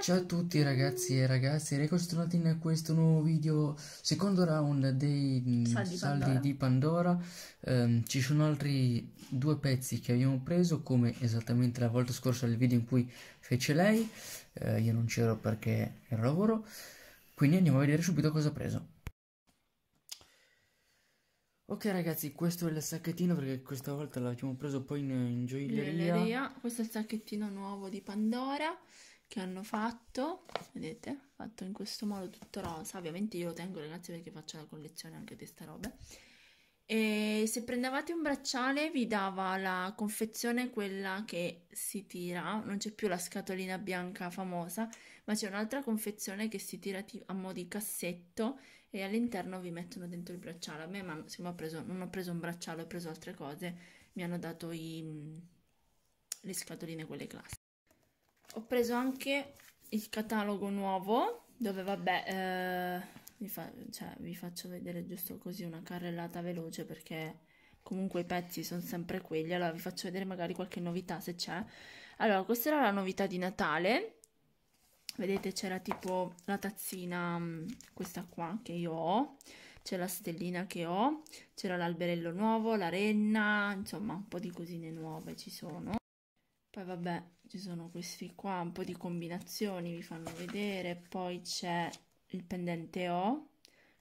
Ciao a tutti ragazzi e ragazze, ricostruati in questo nuovo video, secondo round dei mm, saldi, saldi Pandora. di Pandora. Um, ci sono altri due pezzi che abbiamo preso, come esattamente la volta scorsa nel video in cui fece lei. Uh, io non c'ero perché ero lavoro, quindi andiamo a vedere subito cosa ha preso. Ok ragazzi, questo è il sacchettino perché questa volta l'abbiamo preso poi in, in gioielleria. Questo è il sacchettino nuovo di Pandora che hanno fatto vedete fatto in questo modo tutto rosa ovviamente io lo tengo ragazzi perché faccio la collezione anche di queste roba, e se prendevate un bracciale vi dava la confezione quella che si tira non c'è più la scatolina bianca famosa ma c'è un'altra confezione che si tira a mo' di cassetto e all'interno vi mettono dentro il bracciale a me ma ho preso, non ho preso un bracciale ho preso altre cose mi hanno dato i, le scatoline quelle classiche ho preso anche il catalogo nuovo dove vabbè eh, vi, fa, cioè, vi, faccio vedere giusto così una carrellata veloce perché comunque i pezzi sono sempre quelli allora vi faccio vedere magari qualche novità se c'è allora questa era la novità di Natale vedete c'era tipo la tazzina mm, questa qua che io ho c'è la stellina che ho c'era l'alberello nuovo, la renna insomma un po' di cosine nuove ci sono poi vabbè ci sono questi qua, un po' di combinazioni vi fanno vedere, poi c'è il pendente O,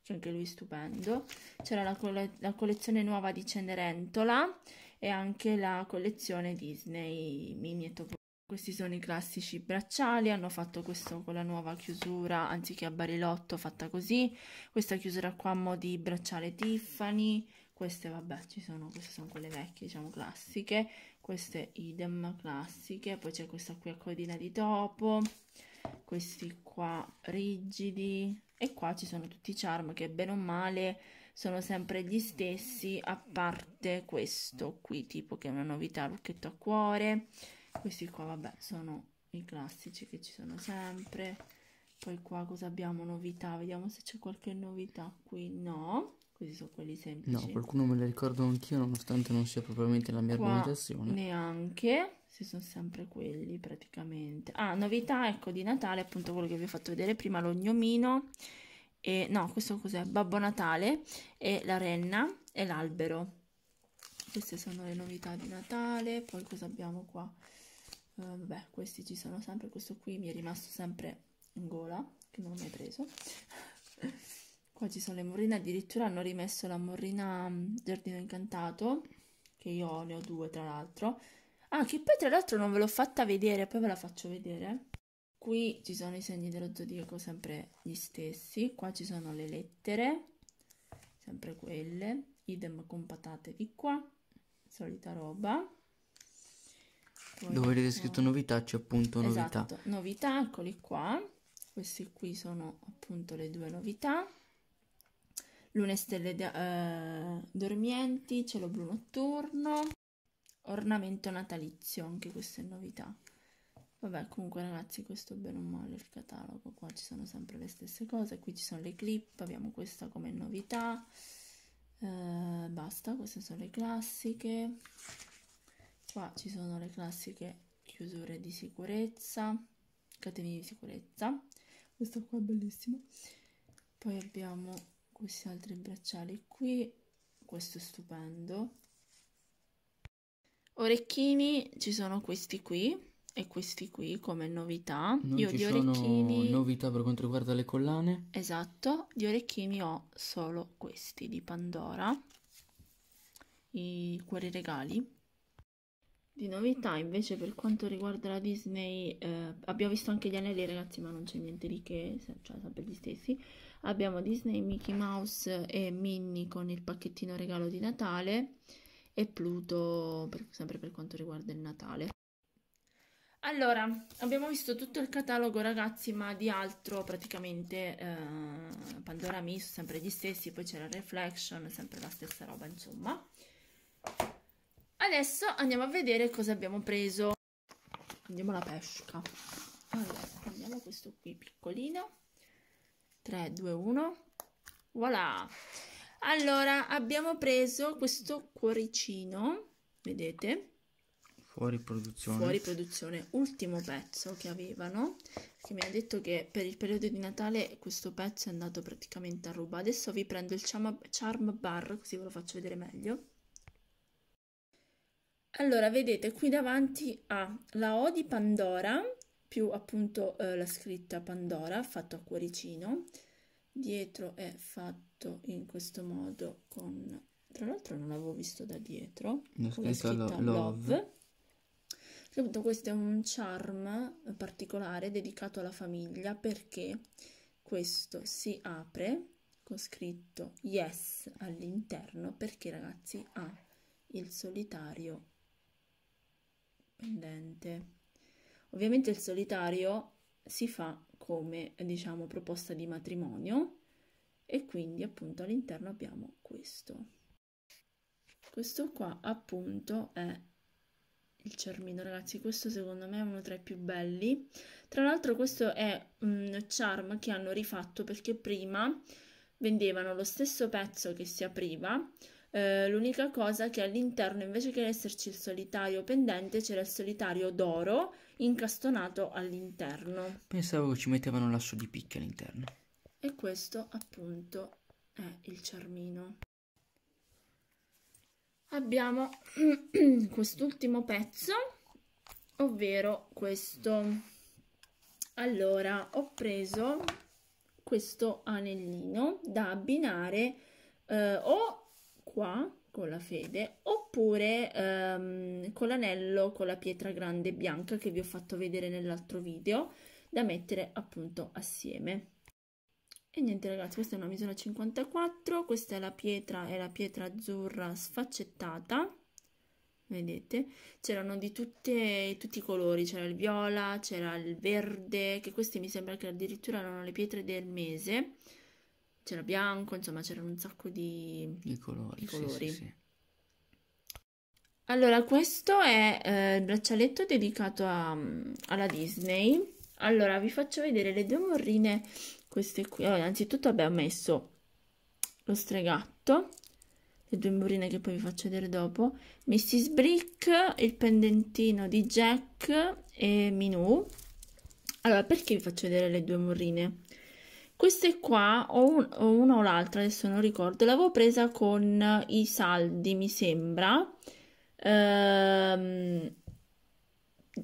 che anche lui è stupendo, c'era la, coll la, collezione nuova di Cenerentola e anche la collezione Disney Mini e Topolino. Questi sono i classici bracciali, hanno fatto questo con la nuova chiusura anziché a barilotto fatta così, questa chiusura qua a mo' di bracciale Tiffany, queste vabbè ci sono, queste sono quelle vecchie diciamo classiche, queste idem classiche, poi c'è questa qui a codina di topo, questi qua rigidi e qua ci sono tutti i charm che bene o male sono sempre gli stessi a parte questo qui tipo che è una novità lucchetto a cuore questi qua vabbè sono i classici che ci sono sempre poi qua cosa abbiamo novità vediamo se c'è qualche novità qui no questi sono quelli semplici. No, qualcuno me li ricordo anch'io, nonostante non sia propriamente la mia Qua argomentazione. Neanche, se sono sempre quelli praticamente. Ah, novità, ecco, di Natale, appunto quello che vi ho fatto vedere prima, l'ognomino. E, no, questo cos'è? Babbo Natale e la renna e l'albero. Queste sono le novità di Natale. Poi cosa abbiamo qua? Ehm, eh, vabbè, questi ci sono sempre. Questo qui mi è rimasto sempre in gola, che non l'ho mai preso. Qua ci sono le morrine, addirittura hanno rimesso la morrina mm, Giardino Incantato, che io ne ho due tra l'altro. Ah, che poi tra l'altro non ve l'ho fatta vedere, poi ve la faccio vedere. Qui ci sono i segni dello zodiaco, sempre gli stessi. Qua ci sono le lettere, sempre quelle. Idem con patate di qua, solita roba. Poi Dove avete scritto novità c'è appunto novità. Esatto, novità, eccoli qua. Queste qui sono appunto le due novità lune stelle de- uh, dormienti, cielo blu notturno, ornamento natalizio, anche questa è novità. Vabbè, comunque ragazzi, questo è bene o male il catalogo, qua ci sono sempre le stesse cose, qui ci sono le clip, abbiamo questa come novità, uh, basta, queste sono le classiche, qua ci sono le classiche chiusure di sicurezza, catene di sicurezza, questo qua è bellissimo, poi abbiamo questi altri bracciali qui questo è stupendo orecchini ci sono questi qui e questi qui come novità non io di orecchini novità per quanto riguarda le collane esatto di orecchini ho solo questi di Pandora i cuori regali di novità invece per quanto riguarda la Disney eh, abbiamo visto anche gli anelli ragazzi ma non c'è niente di che cioè sempre gli stessi abbiamo Disney, Mickey Mouse e Minnie con il pacchettino regalo di Natale e Pluto per, sempre per quanto riguarda il Natale. Allora, abbiamo visto tutto il catalogo ragazzi, ma di altro praticamente eh, Pandora Miss, sempre gli stessi, poi c'era Reflection, sempre la stessa roba insomma. Adesso andiamo a vedere cosa abbiamo preso. Andiamo alla pesca. Allora, prendiamo questo qui piccolino. 3, 2, 1. Voilà! Allora, abbiamo preso questo cuoricino, vedete? Fuori produzione. Fuori produzione, ultimo pezzo che avevano, che mi ha detto che per il periodo di Natale questo pezzo è andato praticamente a ruba. Adesso vi prendo il charm bar, così ve lo faccio vedere meglio. Allora, vedete, qui davanti ha la O di Pandora, più appunto eh, la scritta Pandora fatto a cuoricino, dietro è fatto in questo modo con, tra l'altro non l'avevo visto da dietro, la scritta, scritta lo, Love. love. Soprattutto questo è un charm particolare dedicato alla famiglia perché questo si apre con scritto yes all'interno perché ragazzi ha il solitario pendente Ovviamente il solitario si fa come diciamo proposta di matrimonio e quindi appunto all'interno abbiamo questo. Questo qua appunto è il charmino ragazzi, questo secondo me è uno tra i più belli. Tra l'altro questo è un charm che hanno rifatto perché prima vendevano lo stesso pezzo che si apriva eh, l'unica cosa che all'interno invece che esserci il solitario pendente c'era il solitario d'oro incastonato all'interno. Pensavo che ci mettevano l'asso di picche all'interno. E questo appunto è il charmino. Abbiamo quest'ultimo pezzo, ovvero questo. Allora, ho preso questo anellino da abbinare eh, o qua con la fede oppure ehm, con l'anello con la pietra grande bianca che vi ho fatto vedere nell'altro video da mettere appunto assieme e niente ragazzi questa è una misura 54 questa è la pietra è la pietra azzurra sfaccettata vedete c'erano di tutte, tutti i colori c'era il viola c'era il verde che queste mi sembra che addirittura erano le pietre del mese c'era bianco, insomma c'erano un sacco di, di colori. Di colori. Sì, sì, sì. Allora, questo è eh, il braccialetto dedicato a, mm, alla Disney. Allora, vi faccio vedere le due morrine, queste qui. Allora, innanzitutto abbiamo messo lo stregatto, le due morrine che poi vi faccio vedere dopo, Mrs. Brick, il pendentino di Jack e Minou. Allora, perché vi faccio vedere le due morrine? queste qua o, un, o una o l'altra adesso non ricordo l'avevo presa con i saldi mi sembra ehm,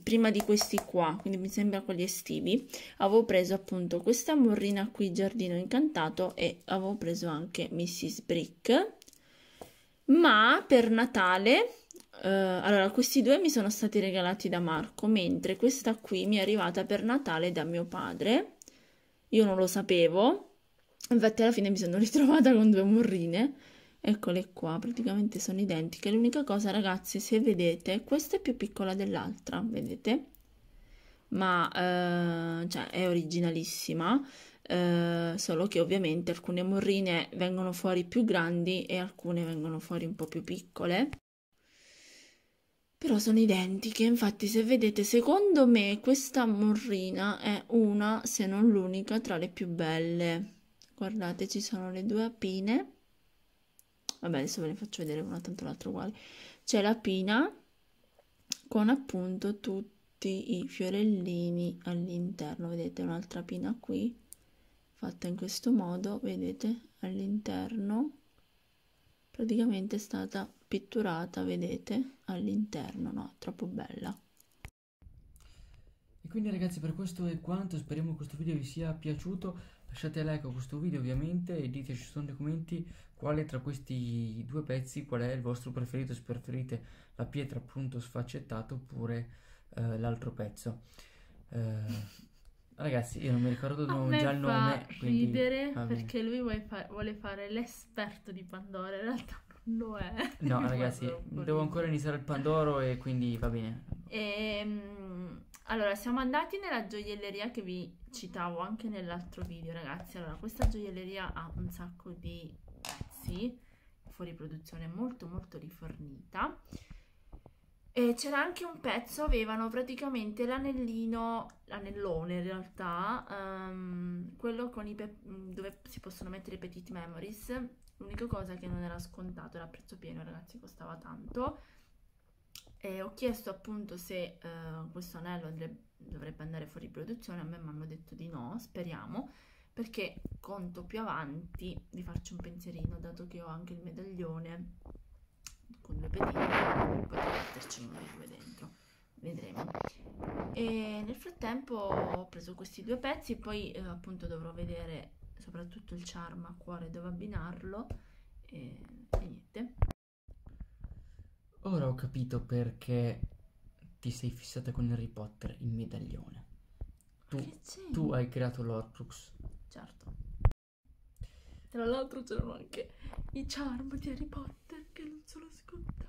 prima di questi qua quindi mi sembra quelli estivi avevo preso appunto questa morrina qui giardino incantato e avevo preso anche mrs brick ma per natale Uh, allora, questi due mi sono stati regalati da Marco, mentre questa qui mi è arrivata per Natale da mio padre. Io non lo sapevo, infatti alla fine mi sono ritrovata con due morrine. Eccole qua, praticamente sono identiche. L'unica cosa, ragazzi, se vedete, questa è più piccola dell'altra, vedete? Ma eh, cioè, è originalissima, eh, solo che ovviamente alcune morrine vengono fuori più grandi e alcune vengono fuori un po' più piccole però sono identiche infatti se vedete secondo me questa morrina è una se non l'unica tra le più belle guardate ci sono le due apine vabbè adesso ve le faccio vedere una tanto l'altra uguale c'è la pina con appunto tutti i fiorellini all'interno vedete un'altra pina qui fatta in questo modo vedete all'interno praticamente è stata pitturata, vedete, all'interno, no? Troppo bella. E quindi ragazzi per questo è quanto, speriamo che questo video vi sia piaciuto. Lasciate like a questo video ovviamente e diteci sotto nei commenti quale tra questi due pezzi qual è il vostro preferito, se preferite la pietra appunto sfaccettata oppure eh, l'altro pezzo. Eh, Ragazzi, io non mi ricordo A me già il nome. fa ridere vabbè. perché lui vuole, fa- vuole, fare l'esperto di Pandora, in realtà non lo è. No, ragazzi, devo ancora iniziare il Pandoro e quindi va bene. Ehm, allora, siamo andati nella gioielleria che vi citavo anche nell'altro video, ragazzi. Allora, questa gioielleria ha un sacco di pezzi fuori produzione molto molto rifornita. E c'era anche un pezzo, avevano praticamente l'anellino, l'anellone in realtà, um, quello dove si possono mettere i Petit Memories. L'unica cosa che non era scontato era a prezzo pieno, ragazzi, costava tanto. E ho chiesto appunto se uh, questo anello andrebbe, dovrebbe andare fuori produzione, a me mi hanno detto di no, speriamo, perché conto più avanti di farci un pensierino, dato che ho anche il medaglione con due pedine poi poter metterci il due dentro vedremo e nel frattempo ho preso questi due pezzi e poi eh, appunto dovrò vedere soprattutto il charm a cuore dove abbinarlo e, e niente ora ho capito perché ti sei fissata con Harry Potter il medaglione tu, tu hai creato l'Orcrux certo tra l'altro c'erano anche i charm di Harry Potter che non sono scontati.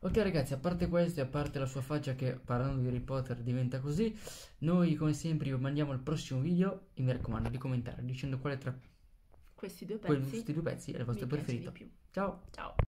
Ok ragazzi, a parte questo e a parte la sua faccia che parlando di Harry Potter diventa così, noi come sempre vi mandiamo al prossimo video e mi raccomando di commentare dicendo quale tra questi due pezzi, questi due pezzi è il vostro preferito. Ciao! Ciao!